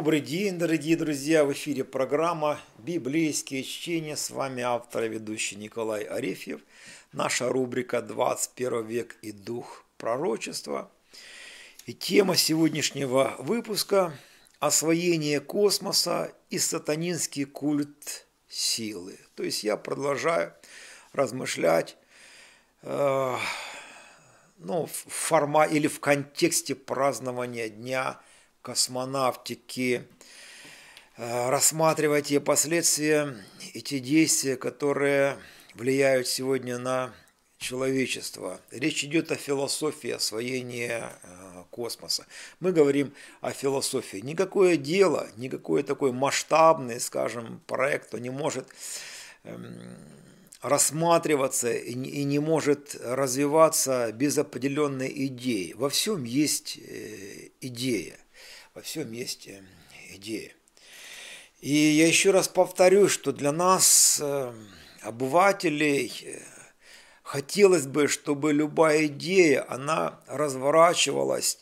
Добрый день, дорогие друзья! В эфире программа «Библейские чтения». С вами автор и ведущий Николай Арефьев. Наша рубрика «21 век и дух пророчества». И тема сегодняшнего выпуска – освоение космоса и сатанинский культ силы. То есть я продолжаю размышлять э, ну, в форма или в контексте празднования Дня – космонавтики, э, рассматривая те последствия и те действия, которые влияют сегодня на человечество. Речь идет о философии освоения э, космоса. Мы говорим о философии. Никакое дело, никакой такой масштабный, скажем, проект не может эм, рассматриваться и не может развиваться без определенной идеи. Во всем есть э, идея – во всем месте идея. И я еще раз повторю, что для нас, э, обывателей, э, хотелось бы, чтобы любая идея, она разворачивалась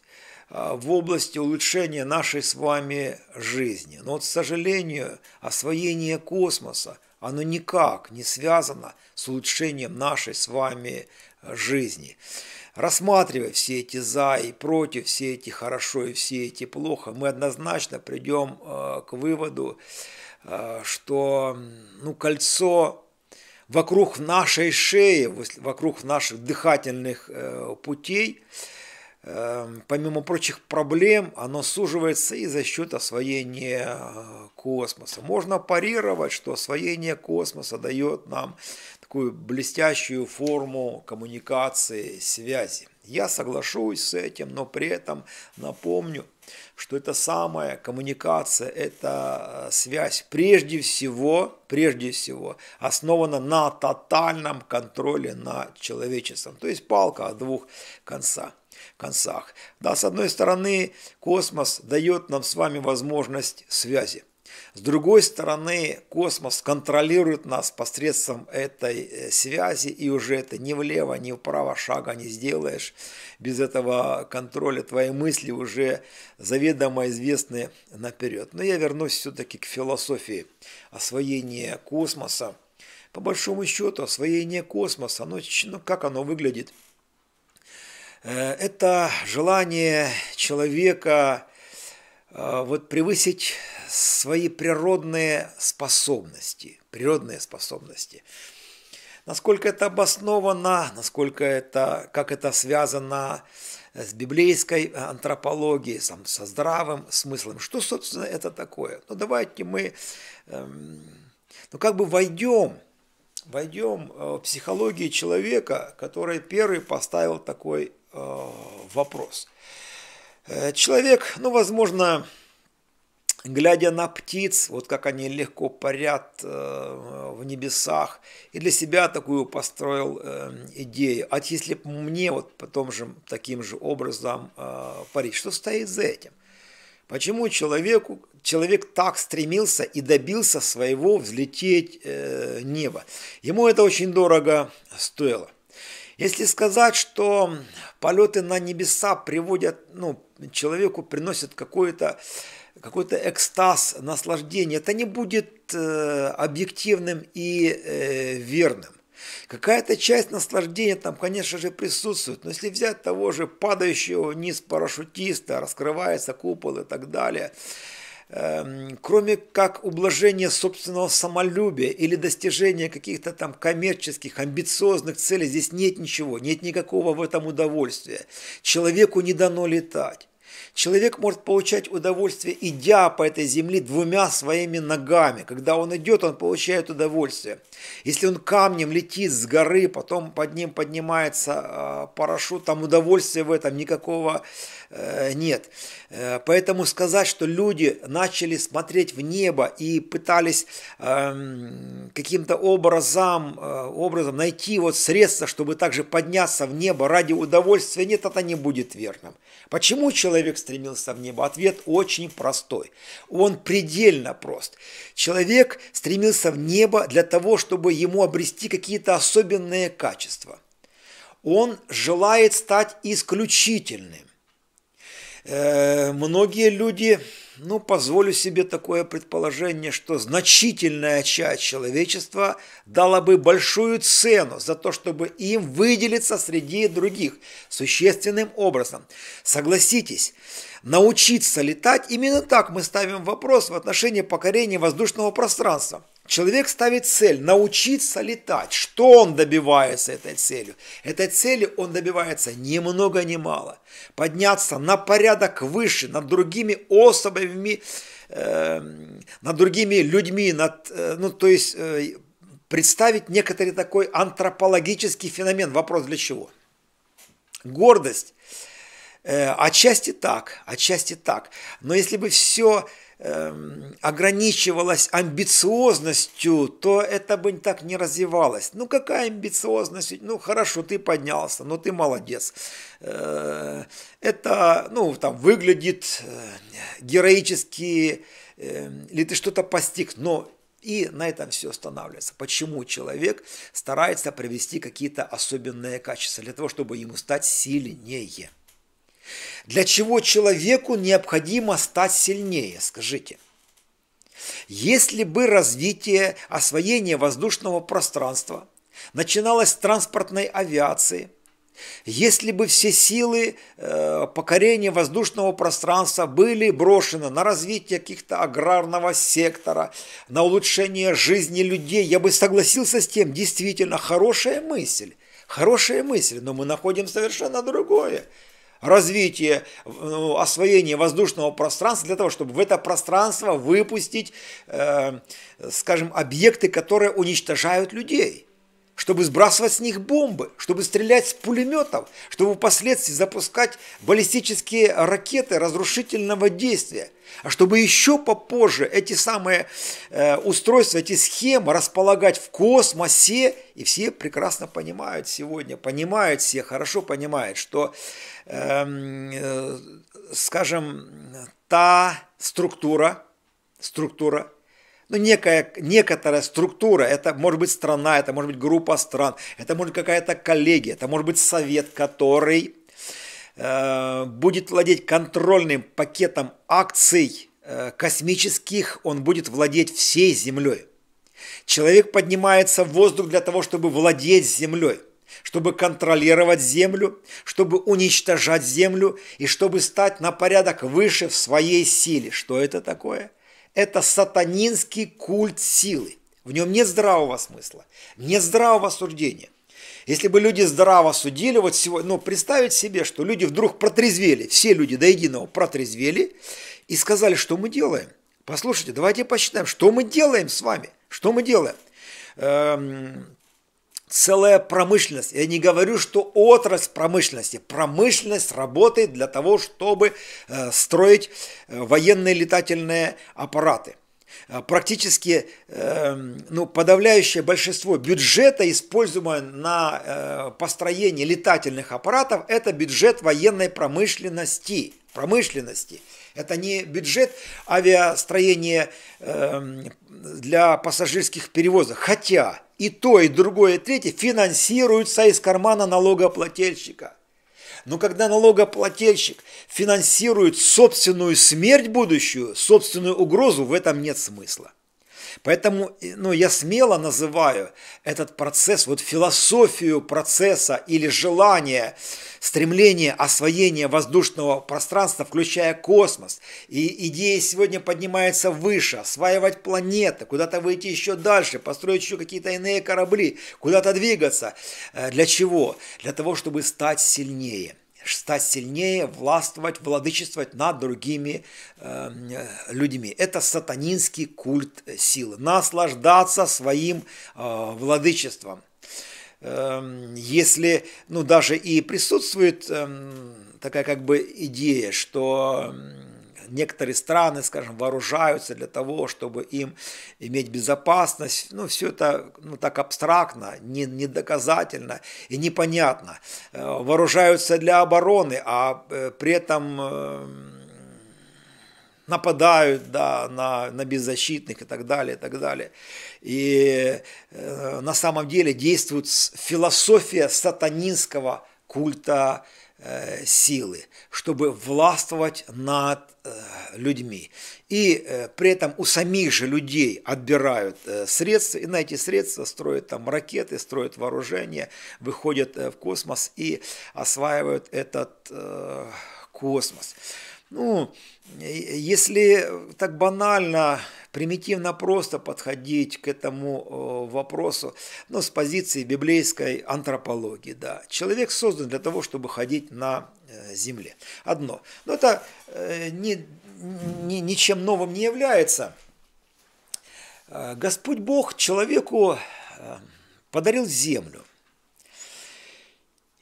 э, в области улучшения нашей с вами жизни. Но вот, к сожалению, освоение космоса, оно никак не связано с улучшением нашей с вами жизни. Рассматривая все эти «за» и «против», все эти «хорошо» и все эти «плохо», мы однозначно придем э, к выводу, э, что ну, кольцо вокруг нашей шеи, вокруг наших дыхательных э, путей, помимо прочих проблем, оно суживается и за счет освоения космоса. Можно парировать, что освоение космоса дает нам такую блестящую форму коммуникации, связи. Я соглашусь с этим, но при этом напомню, что это самая коммуникация, это э, связь прежде всего, прежде всего основана на тотальном контроле над человечеством. То есть палка о двух концах концах. Да, с одной стороны, космос дает нам с вами возможность связи. С другой стороны, космос контролирует нас посредством этой э, связи, и уже это ни влево, ни вправо шага не сделаешь. Без этого контроля твои мысли уже заведомо известны наперед. Но я вернусь все-таки к философии освоения космоса. По большому счету, освоение космоса, ну, ну как оно выглядит? Э, это желание человека э, вот превысить свои природные способности, природные способности. Насколько это обосновано, насколько это, как это связано с библейской антропологией, сам, со здравым смыслом. Что, собственно, это такое? Ну, давайте мы, эм, ну, как бы войдем, войдем э, в психологию человека, который первый поставил такой э, вопрос. Э, человек, ну, возможно, глядя на птиц, вот как они легко парят э, в небесах, и для себя такую построил э, идею. А если бы мне вот потом же таким же образом э, парить, что стоит за этим? Почему человеку, человек так стремился и добился своего взлететь э, небо? Ему это очень дорого стоило. Если сказать, что полеты на небеса приводят, ну, человеку приносят какое-то э, какой-то экстаз, наслаждение, это не будет э, объективным и э, верным. Какая-то часть наслаждения там, конечно же, присутствует, но если взять того же падающего вниз парашютиста, раскрывается купол и так далее, эм, кроме как ублажения собственного самолюбия или достижения каких-то там коммерческих, амбициозных целей, здесь нет ничего, нет никакого в этом удовольствия. Человеку не дано летать. Человек может получать удовольствие, идя по этой земле двумя своими ногами. Когда он идет, он получает удовольствие. Если он камнем летит с горы, потом под ним поднимается а, парашют, там удовольствия в этом никакого э, нет. Э, поэтому сказать, что люди начали смотреть в небо и пытались эм, каким-то образом, э, образом найти вот средства, чтобы также подняться в небо ради удовольствия, нет, это не будет верным. Почему человек человек стремился в небо? Ответ очень простой. Он предельно прост. Человек стремился в небо для того, чтобы ему обрести какие-то особенные качества. Он желает стать исключительным. Э, многие люди, ну, позволю себе такое предположение, что значительная часть человечества дала бы большую цену за то, чтобы им выделиться среди других существенным образом. Согласитесь, научиться летать, именно так мы ставим вопрос в отношении покорения воздушного пространства – Человек ставит цель научиться летать. Что он добивается этой целью? Этой цели он добивается ни много ни мало. Подняться на порядок выше над другими особями, э, над другими людьми, над, э, ну то есть э, представить некоторый такой антропологический феномен. Вопрос для чего? Гордость. Э, отчасти так, отчасти так. Но если бы все Эм, ограничивалось амбициозностью, то это бы так не развивалось. Ну какая амбициозность? Ну хорошо, ты поднялся, но ты молодец. Э, это, ну там выглядит э, героически, эм, или ты что-то постиг, но и на этом все останавливается. Почему человек старается привести какие-то особенные качества? Для того, чтобы ему стать сильнее. Для чего человеку необходимо стать сильнее, скажите? Если бы развитие освоения воздушного пространства начиналось с транспортной авиации, если бы все силы э, покорения воздушного пространства были брошены на развитие каких-то аграрного сектора, на улучшение жизни людей, я бы согласился с тем, действительно, хорошая мысль, хорошая мысль, но мы находим совершенно другое – развитие, ну, освоение воздушного пространства для того, чтобы в это пространство выпустить, э, скажем, объекты, которые уничтожают людей чтобы сбрасывать с них бомбы, чтобы стрелять с пулеметов, чтобы впоследствии запускать баллистические ракеты разрушительного действия, а чтобы еще попозже эти самые э, устройства, эти схемы располагать в космосе, и все прекрасно понимают сегодня, понимают все, хорошо понимают, что Эм, э, скажем, та структура, структура, ну, некая, некоторая структура, это может быть страна, это может быть группа стран, это может быть какая-то коллегия, это может быть совет, который э, будет владеть контрольным пакетом акций э, космических, он будет владеть всей Землей. Человек поднимается в воздух для того, чтобы владеть Землей чтобы контролировать землю, чтобы уничтожать землю и чтобы стать на порядок выше в своей силе. Что это такое? Это сатанинский культ силы. В нем нет здравого смысла, нет здравого суждения. Если бы люди здраво судили, вот сегодня, ну, представить себе, что люди вдруг протрезвели, все люди до единого протрезвели и сказали, что мы делаем. Послушайте, давайте посчитаем, что мы делаем с вами, что мы делаем. Эм, целая промышленность. Я не говорю, что отрасль промышленности. Промышленность работает для того, чтобы э, строить э, военные летательные аппараты. Э, практически эм, ну, подавляющее большинство бюджета, используемого на построение летательных аппаратов, это бюджет военной промышленности. промышленности. Это не бюджет авиастроения эм, для пассажирских перевозок. Хотя и то, и другое, и третье финансируются из кармана налогоплательщика. Но когда налогоплательщик финансирует собственную смерть будущую, собственную угрозу, в этом нет смысла. Поэтому ну, я смело называю этот процесс, вот философию процесса или желание, стремление освоения воздушного пространства, включая космос. И идея сегодня поднимается выше, осваивать планеты, куда-то выйти еще дальше, построить еще какие-то иные корабли, куда-то двигаться. Э, для чего? Для того, чтобы стать сильнее стать сильнее, властвовать, владычествовать над другими эм, э, людьми. Это сатанинский культ силы. Наслаждаться своим э, владычеством. Э, если, ну, даже и присутствует э, такая как бы идея, что некоторые страны, скажем, вооружаются для того, чтобы им иметь безопасность. Ну, все это ну, так абстрактно, не, доказательно и непонятно. Э, вооружаются для обороны, а э, при этом эм, нападают да, на, на беззащитных и так далее, и так далее. И э, на самом деле действует философия сатанинского культа Э, силы, чтобы властвовать над э, людьми. И э, при этом у самих же людей отбирают средства, и на эти средства строят там ракеты, строят вооружение, выходят в космос и осваивают этот космос. Ну, если так банально примитивно просто подходить к этому э, вопросу, но с позиции библейской антропологии, да. Человек создан для того, чтобы ходить на э, земле. Одно. Но это не, э, не, ничем новым не является. Господь Бог человеку подарил землю.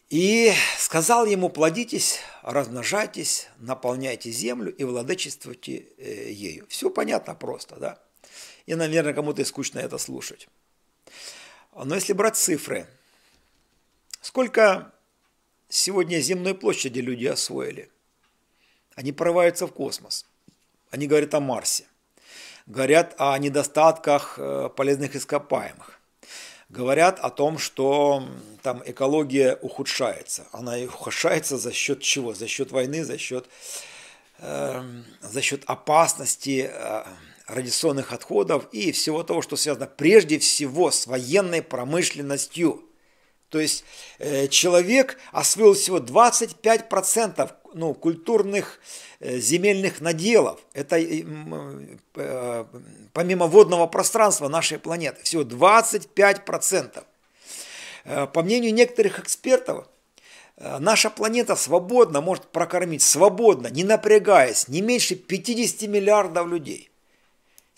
И сказал ему, плодитесь, размножайтесь, наполняйте землю и владычествуйте э, ею. Все понятно просто, да? И, наверное, кому-то скучно это слушать. Но если брать цифры, сколько сегодня земной площади люди освоили? Они прорываются в космос. Они говорят о Марсе. Говорят о недостатках э, полезных ископаемых говорят о том, что там экология ухудшается. Она ухудшается за счет чего? За счет войны, за счет, э, эм, за счет опасности э, радиационных отходов и всего того, что связано прежде всего с военной промышленностью – то есть э, человек освоил всего 25% ну, культурных э, земельных наделов. Это э, помимо водного пространства нашей планеты. Всего 25%. По мнению некоторых экспертов, Наша планета свободно может прокормить, свободно, не напрягаясь, не меньше 50 миллиардов людей –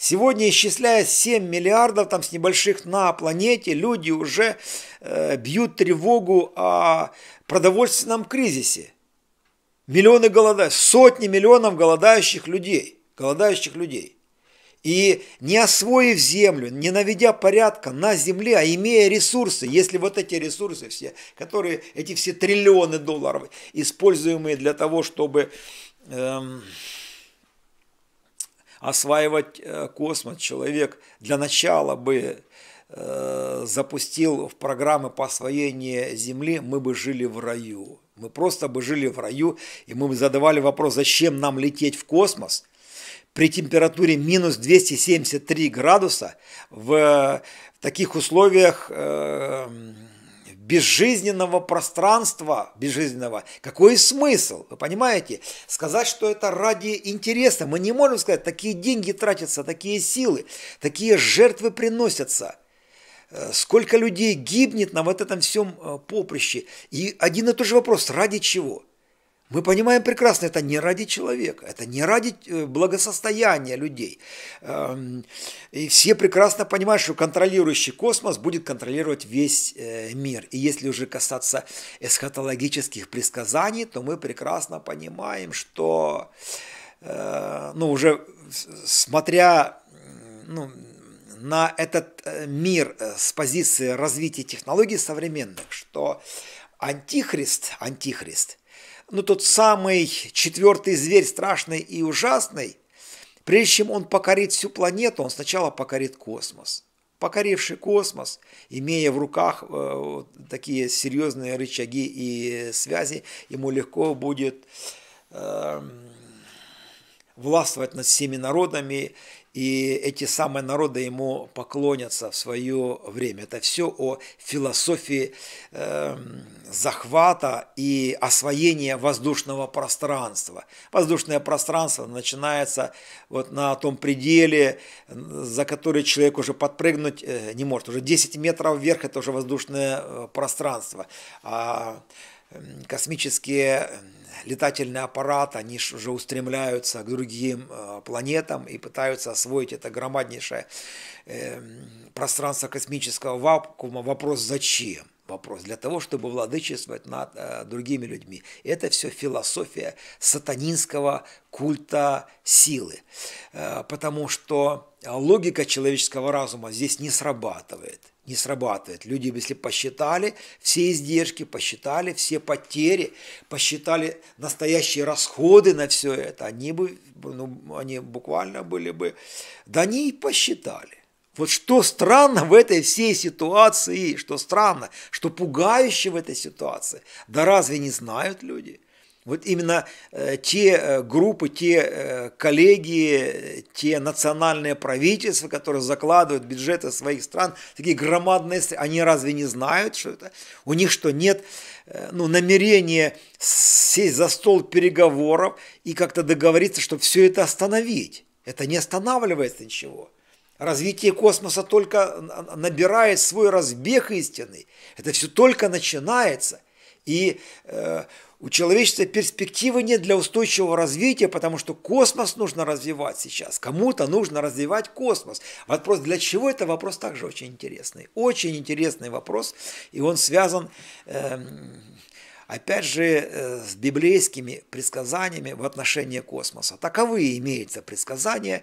Сегодня, исчисляя 7 миллиардов там с небольших на планете, люди уже э, бьют тревогу о продовольственном кризисе. Миллионы голодающих, сотни миллионов голодающих людей, голодающих людей. И не освоив землю, не наведя порядка на земле, а имея ресурсы, если вот эти ресурсы все, которые, эти все триллионы долларов, используемые для того, чтобы... Эм, осваивать э, космос, человек для начала бы э, запустил в программы по освоению Земли, мы бы жили в раю. Мы просто бы жили в раю, и мы бы задавали вопрос, зачем нам лететь в космос при температуре минус 273 градуса э, в таких условиях безжизненного пространства, безжизненного, какой смысл? Вы понимаете? Сказать, что это ради интереса. Мы не можем сказать, такие деньги тратятся, такие силы, такие жертвы приносятся. Э, сколько людей гибнет на вот этом всем э, поприще. И один и тот же вопрос, ради чего? Мы понимаем прекрасно, это не ради человека, это не ради э, благосостояния людей. Эм, и все прекрасно понимают, что контролирующий космос будет контролировать весь э, мир. И если уже касаться эсхатологических предсказаний, то мы прекрасно понимаем, что э, ну, уже смотря ну, на этот мир с позиции развития технологий современных, что антихрист, антихрист – ну, тот самый четвертый зверь, страшный и ужасный, прежде чем он покорит всю планету, он сначала покорит космос. Покоривший космос, имея в руках э, такие серьезные рычаги и связи, ему легко будет э, властвовать над всеми народами и эти самые народы ему поклонятся в свое время. Это все о философии э, захвата и освоения воздушного пространства. Воздушное пространство начинается вот на том пределе, за который человек уже подпрыгнуть э, не может. Уже 10 метров вверх – это уже воздушное э, пространство. А Эм, космические эм, летательные аппараты они уже устремляются к другим э, планетам и пытаются освоить это громаднейшее эм, пространство космического вакуума. Вопрос зачем? Вопрос для того, чтобы владычествовать над э, другими людьми. Это все философия сатанинского культа силы. Э, потому что логика человеческого разума здесь не срабатывает – не срабатывает. Люди, если посчитали все издержки, посчитали все потери, посчитали настоящие расходы на все это, они бы, ну, они буквально были бы, да они и посчитали. Вот что странно в этой всей ситуации, что странно, что пугающе в этой ситуации, да разве не знают люди – вот именно э, те э, группы, те э, коллегии, те национальные правительства, которые закладывают бюджеты своих стран, такие громадные, они разве не знают, что это? У них что, нет ну, намерения сесть за стол переговоров и как-то договориться, чтобы все это остановить? Это не останавливается ничего. Развитие космоса только набирает свой разбег истинный. Это все только начинается. И э, у человечества перспективы нет для устойчивого развития, потому что космос нужно развивать сейчас. Кому-то нужно развивать космос. Вопрос для чего это вопрос также очень интересный. Очень интересный вопрос, и он связан, эм, опять же, э, с библейскими предсказаниями в отношении космоса. Таковые имеются предсказания,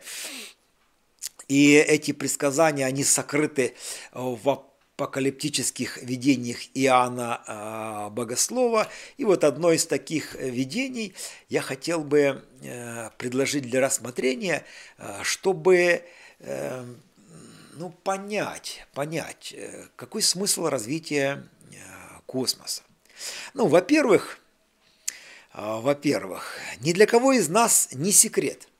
и эти предсказания, они сокрыты в апокалиптических видениях Иоанна а, Богослова. И вот одно из таких видений я хотел бы э, предложить для рассмотрения, а, чтобы э, ну, понять, понять, э, какой смысл развития космоса. Ну, во-первых, а, во-первых, ни для кого из нас не секрет –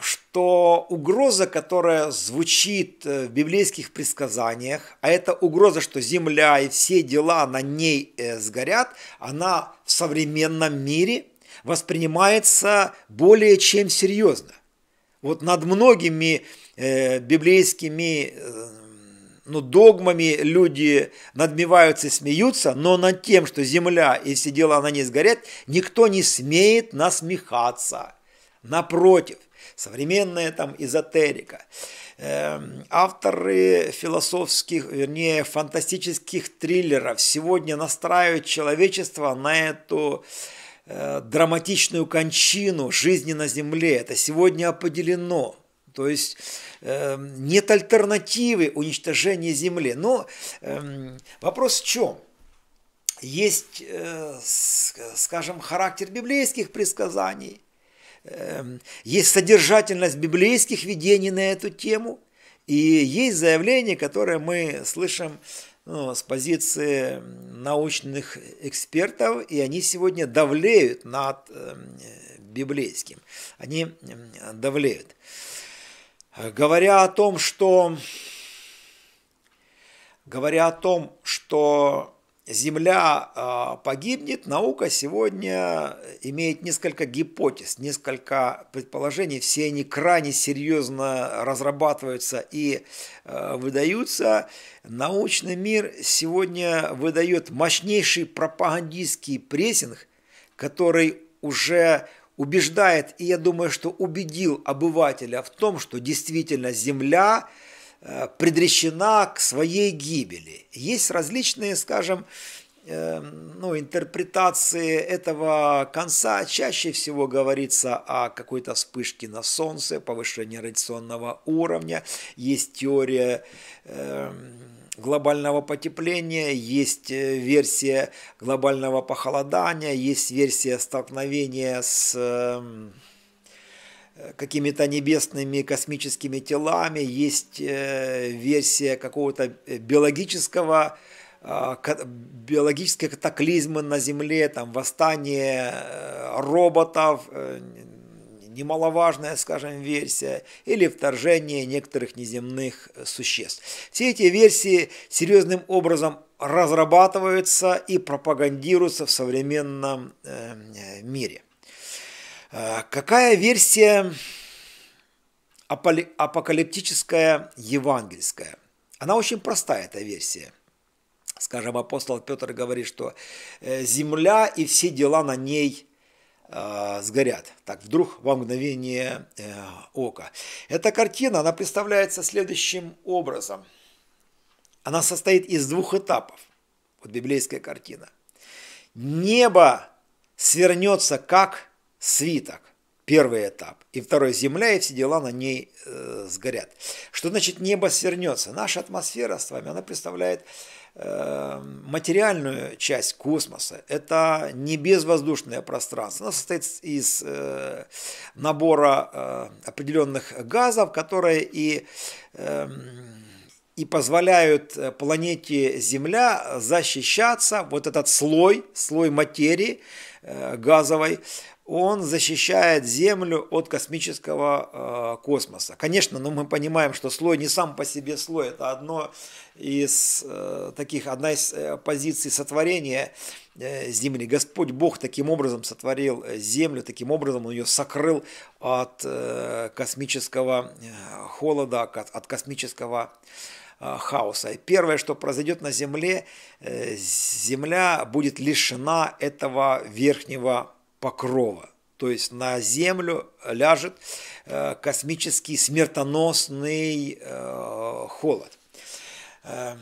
что угроза, которая звучит э, в библейских предсказаниях, а это угроза, что земля и все дела на ней э, сгорят, она в современном мире воспринимается более чем серьезно. Вот над многими э, библейскими ну, догмами люди надмеваются и смеются, но над тем, что земля и все дела на ней сгорят, никто не смеет насмехаться. Напротив, современная там эзотерика, эм, авторы философских, вернее, фантастических триллеров сегодня настраивают человечество на эту э, драматичную кончину жизни на Земле. Это сегодня определено. То есть эм, нет альтернативы уничтожения Земли. Но эм, вопрос в чем? Есть, э, скажем, характер библейских предсказаний, Эм, есть содержательность библейских видений на эту тему, и есть заявление, которое мы слышим ну, с позиции научных экспертов, и они сегодня давлеют над эм, библейским. Они эм, давлеют. Говоря о том, что говоря о том, что Земля а, погибнет, наука сегодня имеет несколько гипотез, несколько предположений, все они крайне серьезно разрабатываются и а, выдаются. Научный мир сегодня выдает мощнейший пропагандистский прессинг, который уже убеждает, и я думаю, что убедил обывателя в том, что действительно Земля – Э, предречена к своей гибели. Есть различные, скажем, э, ну, интерпретации этого конца чаще всего говорится о какой-то вспышке на Солнце, повышении радиационного уровня. Есть теория эм, глобального потепления, есть э, версия глобального похолодания, есть версия столкновения с... Эм, какими-то небесными космическими телами, есть э, версия какого-то э, биологического э, биологические катаклизмы на Земле, там восстание роботов, немаловажная, скажем, версия, или вторжение некоторых неземных существ. Все эти версии серьезным образом разрабатываются и пропагандируются в современном мире. Э, какая версия апокалиптическая евангельская? Она очень простая, эта версия. Скажем, апостол Петр говорит, что э, земля и все дела на ней э, сгорят. Так вдруг во мгновение э, ока. Эта картина, она представляется следующим образом. Она состоит из двух этапов. Вот библейская картина. Небо свернется как свиток, первый этап, и второй земля, и все дела на ней э, сгорят. Что значит небо свернется? Наша атмосфера с вами, она представляет э, материальную часть космоса. Это не безвоздушное пространство. Оно состоит из э, набора э, определенных газов, которые и... Э, и позволяют э, планете Земля защищаться, вот этот слой, слой материи э, газовой, он защищает Землю от космического э, космоса. Конечно, но ну, мы понимаем, что слой не сам по себе слой, это одно из э, таких, одна из э, позиций сотворения э, Земли. Господь Бог таким образом сотворил э, Землю, таким образом он ее сокрыл от э, космического э, холода, от, от космического э, хаоса. И первое, что произойдет на Земле, Земля будет лишена этого верхнего покрова. То есть на землю ляжет э, космический смертоносный э, холод. Эм,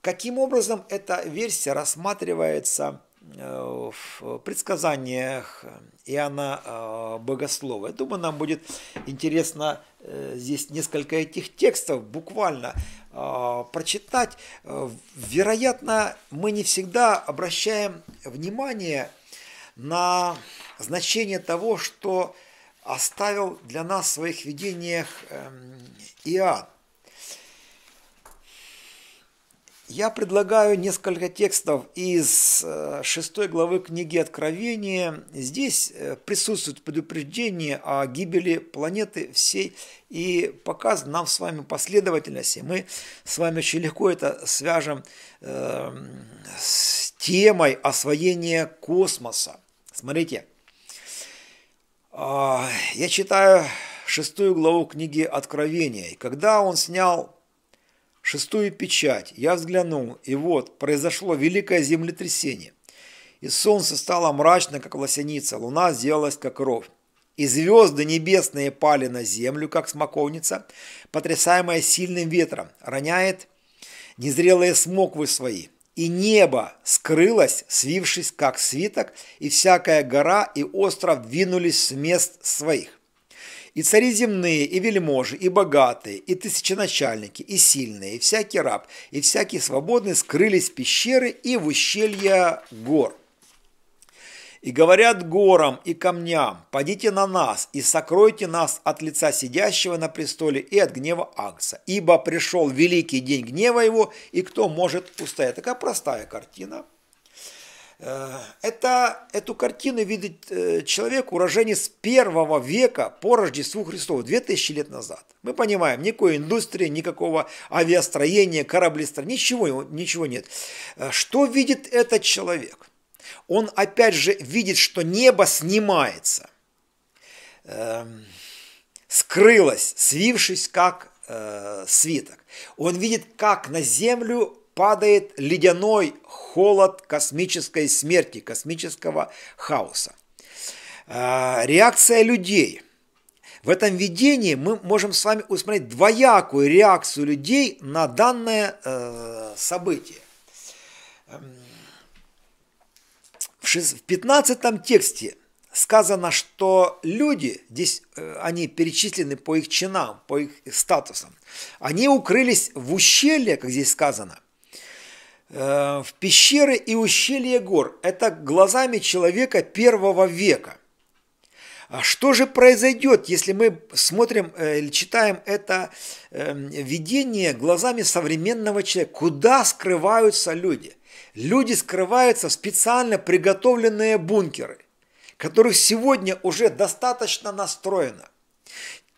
каким образом эта версия рассматривается э, в предсказаниях Иоанна Богослова. Я думаю, нам будет интересно здесь несколько этих текстов буквально прочитать. Вероятно, мы не всегда обращаем внимание на значение того, что оставил для нас в своих видениях эм, Иоанн. Я предлагаю несколько текстов из э, шестой главы книги Откровения. Здесь э, присутствует предупреждение о гибели планеты всей и показ нам с вами последовательности. Мы с вами очень легко это свяжем э, с темой освоения космоса. Смотрите, а, я читаю шестую главу книги Откровения. И когда он снял шестую печать, я взглянул, и вот, произошло великое землетрясение. И солнце стало мрачно, как лосяница, луна сделалась, как кровь. И звезды небесные пали на землю, как смоковница, потрясаемая сильным ветром, роняет незрелые смоквы свои. И небо скрылось, свившись, как свиток, и всякая гора и остров двинулись с мест своих. И цари земные, и вельможи, и богатые, и тысяченачальники, и сильные, и всякий раб, и всякий свободный скрылись в пещеры и в ущелья гор. И говорят горам и камням, «Падите на нас и сокройте нас от лица сидящего на престоле и от гнева Агса, ибо пришел великий день гнева его, и кто может устоять?» Такая простая картина – Э, это, эту картину видит э, человек, уроженец первого века по Рождеству Христову, 2000 лет назад. Мы понимаем, никакой индустрии, никакого авиастроения, кораблестроения, ничего, ничего нет. Э, что видит этот человек? Он опять же видит, что небо снимается, эм, скрылось, свившись как свиток. Он видит, как на землю падает ледяной холод космической смерти, космического хаоса. А, реакция людей. В этом видении мы можем с вами усмотреть двоякую реакцию людей на данное э, событие. Эм, в 15 тексте сказано, что люди, здесь э, они перечислены по их чинам, по их статусам, они укрылись в ущелье, как здесь сказано – Э, в пещеры и ущелья гор. Это глазами человека первого века. А что же произойдет, если мы смотрим э, или читаем это эм, видение глазами современного человека? Куда скрываются люди? Люди скрываются в специально приготовленные бункеры, которых сегодня уже достаточно настроено.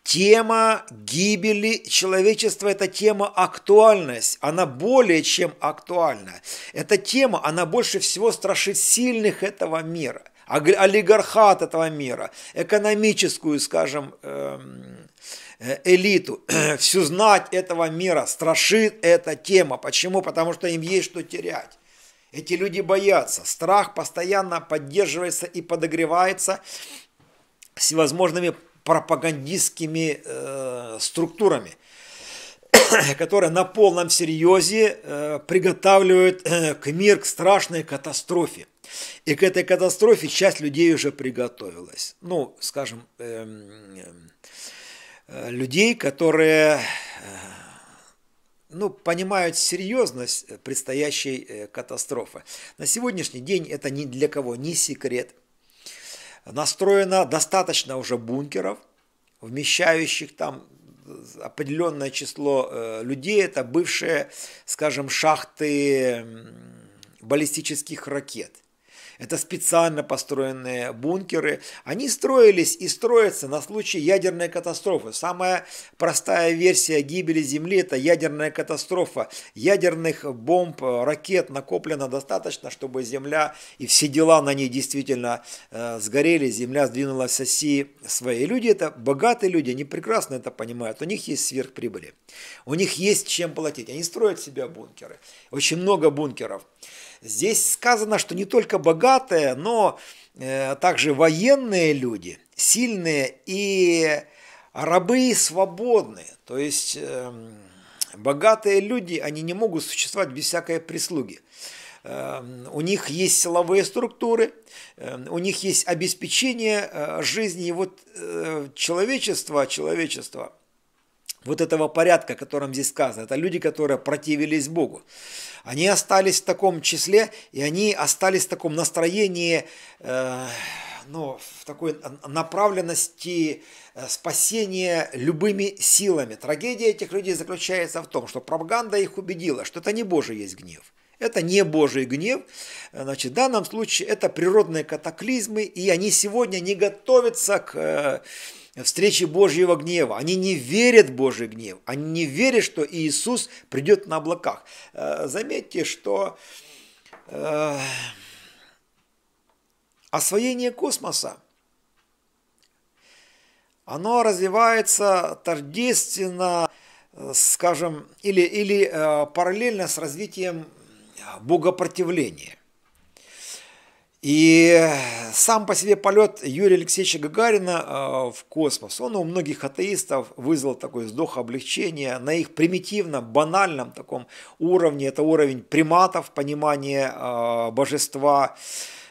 Тема гибели человечества – это тема актуальность. Она более чем актуальна. Эта тема, она больше всего страшит сильных этого мира, олигархат этого мира, экономическую, скажем, эм, э, элиту, всю знать этого мира страшит эта тема. Почему? Потому что им есть что терять. Эти люди боятся. Страх постоянно поддерживается и подогревается всевозможными пропагандистскими э, структурами, которые на полном серьезе э, приготавливают э, к мир к страшной катастрофе. И к этой катастрофе часть людей уже приготовилась. Ну, скажем, эм, э, людей, которые э, ну, понимают серьезность предстоящей э, катастрофы. На сегодняшний день это ни для кого не секрет – Настроено достаточно уже бункеров, вмещающих там определенное число э, людей. Это бывшие, скажем, шахты баллистических ракет. Это специально построенные бункеры. Они строились и строятся на случай ядерной катастрофы. Самая простая версия гибели Земли – это ядерная катастрофа. Ядерных бомб, ракет накоплено достаточно, чтобы Земля и все дела на ней действительно э, сгорели. Земля сдвинулась с оси своей. Люди – это богатые люди, они прекрасно это понимают. У них есть сверхприбыли. У них есть чем платить. Они строят себе бункеры. Очень много бункеров. Здесь сказано, что не только богатые, но э, также военные люди, сильные и рабы свободные. То есть эм, богатые люди, они не могут существовать без всякой прислуги. Эм, у них есть силовые структуры, эм, у них есть обеспечение э, жизни. И вот э, человечество, человечество вот этого порядка, о котором здесь сказано, это люди, которые противились Богу. Они остались в таком числе, и они остались в таком настроении, э, ну, в такой направленности э, спасения любыми силами. Трагедия этих людей заключается в том, что пропаганда их убедила, что это не Божий есть гнев. Это не Божий гнев. Значит, в данном случае это природные катаклизмы, и они сегодня не готовятся к э, встречи Божьего гнева. Они не верят в Божий гнев. Они не верят, что Иисус придет на облаках. Э, заметьте, что э, освоение космоса, оно развивается тождественно, э, скажем, или, или параллельно с развитием богопротивления. И сам по себе полет Юрия Алексеевича Гагарина э, в космос, он у многих атеистов вызвал такой вздох облегчения на их примитивном, банальном таком уровне, это уровень приматов, понимания э, божества,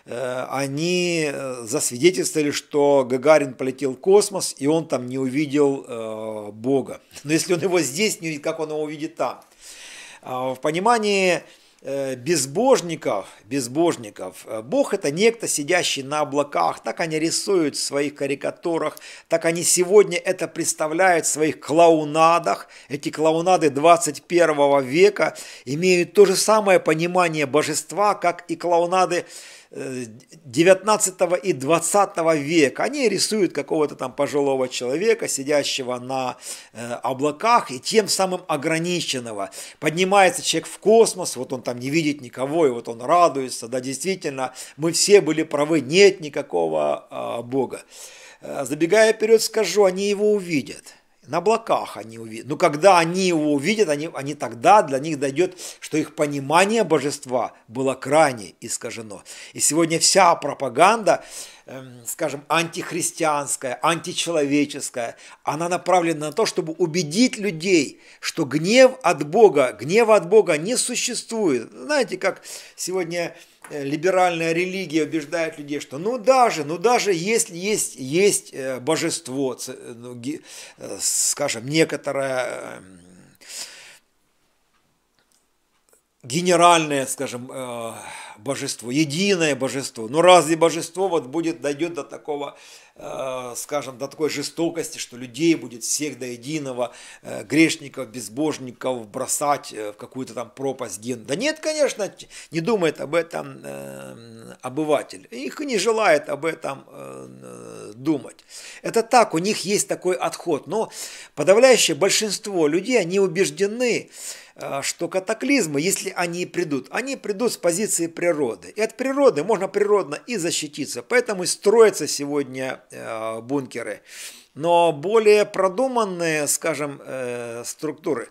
э, они засвидетельствовали, что Гагарин полетел в космос, и он там не увидел Бога. Но если он его здесь не увидит, как он его увидит там? В понимании Э, безбожников, безбожников. Э, Бог – это некто, сидящий на облаках. Так они рисуют в своих карикатурах, так они сегодня это представляют в своих клоунадах. Эти клоунады 21 века имеют то же самое понимание божества, как и клоунады 19 и 20 века. Они рисуют какого-то там пожилого человека, сидящего на э, облаках и тем самым ограниченного. Поднимается человек в космос, вот он там не видит никого, и вот он радуется. Да, действительно, мы все были правы, нет никакого а, Бога. Э, забегая вперед, скажу, они его увидят на облаках они увидят. Но ну, когда они его увидят, они, они тогда для них дойдет, что их понимание божества было крайне искажено. И сегодня вся пропаганда, эм, скажем, антихристианская, античеловеческая, она направлена на то, чтобы убедить людей, что гнев от Бога, гнева от Бога не существует. Знаете, как сегодня Э, либеральная религия убеждает людей, что ну даже, ну даже если есть, есть э, божество, э, ну, скажем, некоторое эм, генеральное, скажем, э, божество, единое божество. Но ну, разве божество вот будет, дойдет до такого, э, скажем, до такой жестокости, что людей будет всех до единого, э, грешников, безбожников бросать в какую-то там пропасть ген? Да нет, конечно, не думает об этом обыватель. Их не желает об этом думать. Это так, у них есть такой отход. Но подавляющее большинство людей, они убеждены, что Э, что катаклизмы, если они придут, они придут с позиции природы. И от природы можно природно и защититься. Поэтому и строятся сегодня э, бункеры. Но более продуманные, скажем, э, структуры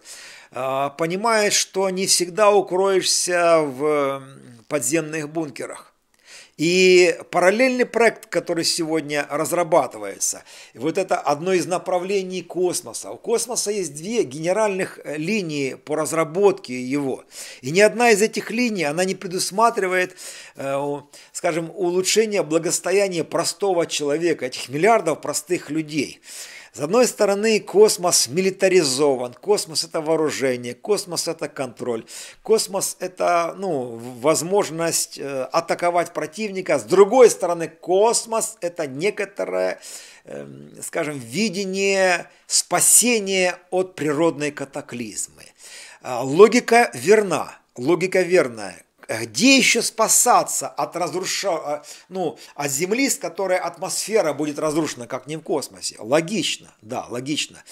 понимают, что не всегда укроешься в подземных бункерах. И параллельный проект, который сегодня разрабатывается, вот это одно из направлений космоса. У космоса есть две генеральных э, линии по разработке его. И ни одна из этих линий, она не предусматривает, э, скажем, улучшение благосостояния простого человека, этих миллиардов простых людей. С одной стороны, космос милитаризован, космос – это вооружение, космос – это контроль, космос – это ну, возможность э, атаковать противника. С другой стороны, космос – это некоторое, эм, скажем, видение спасения от природной катаклизмы. А, логика верна, логика верная. Э, где еще спасаться от, разруша... Э, ну, от Земли, с которой атмосфера будет разрушена, как не в космосе? Логично, да, логично.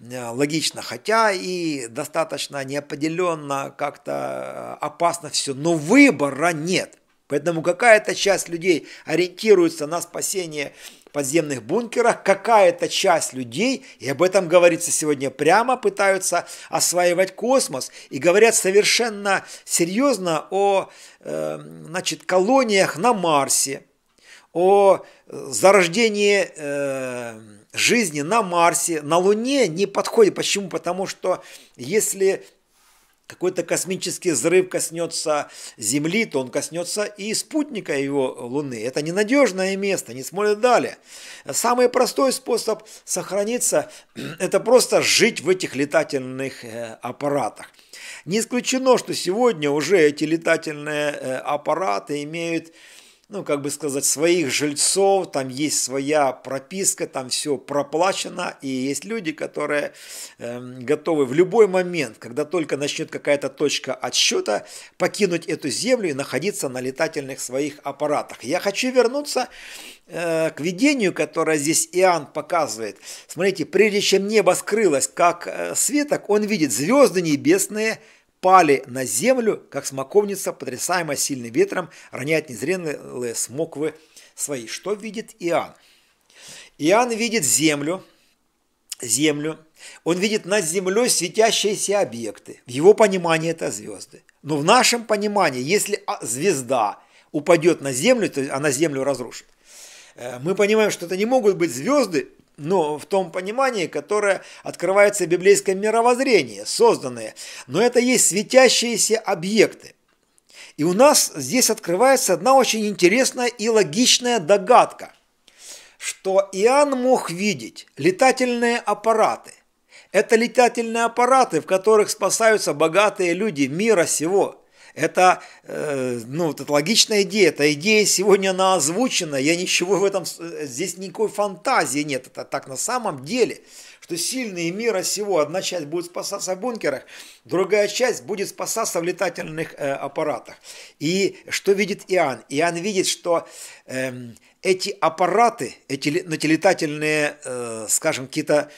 Э, логично, хотя и достаточно неопределенно, как-то опасно все, но выбора нет. Поэтому какая-то часть людей ориентируется на спасение подземных бункерах какая-то часть людей, и об этом говорится сегодня прямо, пытаются осваивать космос и говорят совершенно серьезно о э, значит, колониях на Марсе, о зарождении э, жизни на Марсе, на Луне не подходит. Почему? Потому что если какой-то космический взрыв коснется Земли, то он коснется и спутника его Луны. Это ненадежное место, не смотрят далее. Самый простой способ сохраниться – это просто жить в этих летательных э, аппаратах. Не исключено, что сегодня уже эти летательные э, аппараты имеют ну, как бы сказать, своих жильцов, там есть своя прописка, там все проплачено, и есть люди, которые э, готовы в любой момент, когда только начнет какая-то точка отсчета, покинуть эту землю и находиться на летательных своих аппаратах. Я хочу вернуться э, к видению, которое здесь Иоанн показывает. Смотрите, прежде чем небо скрылось, как э, светок, он видит звезды небесные, пали на землю, как смоковница, потрясаемая сильным ветром, роняет незрелые смоквы свои. Что видит Иоанн? Иоанн видит землю, землю, он видит над землей светящиеся объекты. В его понимании это звезды. Но в нашем понимании, если а, звезда упадет на землю, то она землю разрушит. Э, мы понимаем, что это не могут быть звезды, ну, в том понимании, которое открывается в библейском мировоззрении, созданное. Но это есть светящиеся объекты. И у нас здесь открывается одна очень интересная и логичная догадка, что Иоанн мог видеть летательные аппараты. Это летательные аппараты, в которых спасаются богатые люди мира сего – это, э, ну, это логичная идея. Эта идея сегодня она озвучена. Я ничего в этом, э, здесь никакой фантазии нет. Это так на самом деле, что сильные мира всего. Одна часть будет спасаться в бункерах, другая часть будет спасаться в летательных э, аппаратах. И что видит Иоанн? Иоанн видит, что э, эти аппараты, эти, ну, эти летательные, э, скажем, какие-то э,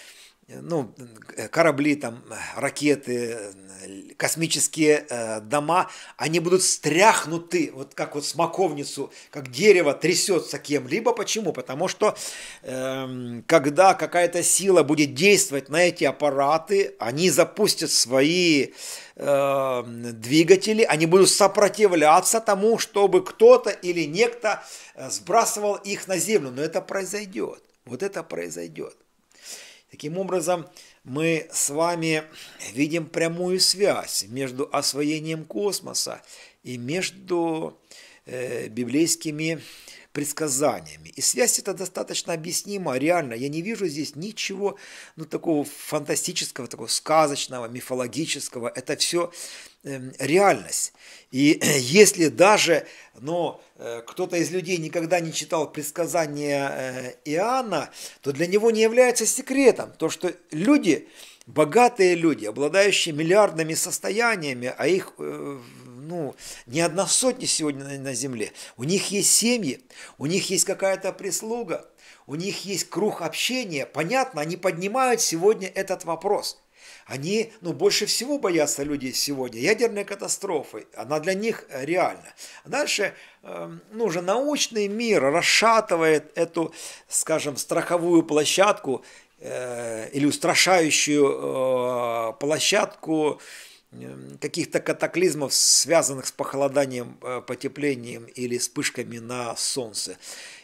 Э, ну, э, корабли, там, ракеты, э, космические э, дома, они будут стряхнуты, вот как вот смоковницу, как дерево трясется кем-либо. Почему? Потому что э, когда какая-то сила будет действовать на эти аппараты, они запустят свои э, двигатели, они будут сопротивляться тому, чтобы кто-то или некто сбрасывал их на землю. Но это произойдет. Вот это произойдет. Таким образом, мы с вами видим прямую связь между освоением космоса и между э, библейскими предсказаниями. И связь эта достаточно объяснима, реально. Я не вижу здесь ничего ну, такого фантастического, такого сказочного, мифологического. Это все Эм, реальность. И если даже но э, кто-то из людей никогда не читал предсказания э, Иоанна, то для него не является секретом то, что люди, богатые люди, обладающие миллиардными состояниями, а их э, ну, не одна сотня сегодня на земле, у них есть семьи, у них есть какая-то прислуга, у них есть круг общения. Понятно, они поднимают сегодня этот вопрос – они ну, больше всего боятся люди сегодня ядерной катастрофы. Она для них э, реальна. Дальше эм, ну, уже научный мир расшатывает эту, скажем, страховую площадку э, или устрашающую э, площадку эм, каких-то катаклизмов, связанных с похолоданием, потеплением или вспышками на солнце.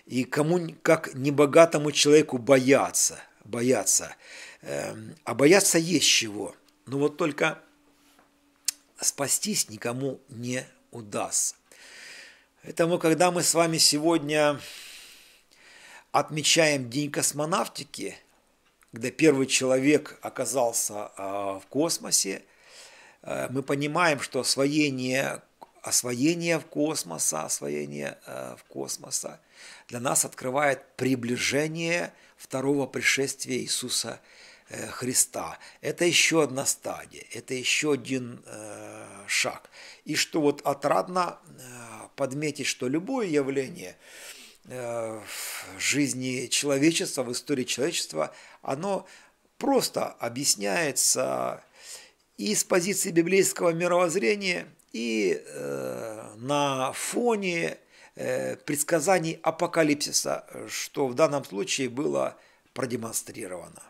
И кому, как небогатому человеку, бояться бояться. Эм, а бояться есть чего. Но вот только спастись никому не удастся. Поэтому, когда мы с вами сегодня отмечаем День космонавтики, когда первый человек оказался а, в космосе, э, мы понимаем, что освоение, освоение в космоса, освоение э, в космоса для нас открывает приближение к второго пришествия Иисуса э, Христа. Это еще одна стадия, это еще один э, шаг. И что вот отрадно э, подметить, что любое явление в жизни человечества, в истории человечества, оно просто объясняется и с позиции библейского мировоззрения, и э, на фоне Э, предсказаний апокалипсиса, что в данном случае было продемонстрировано.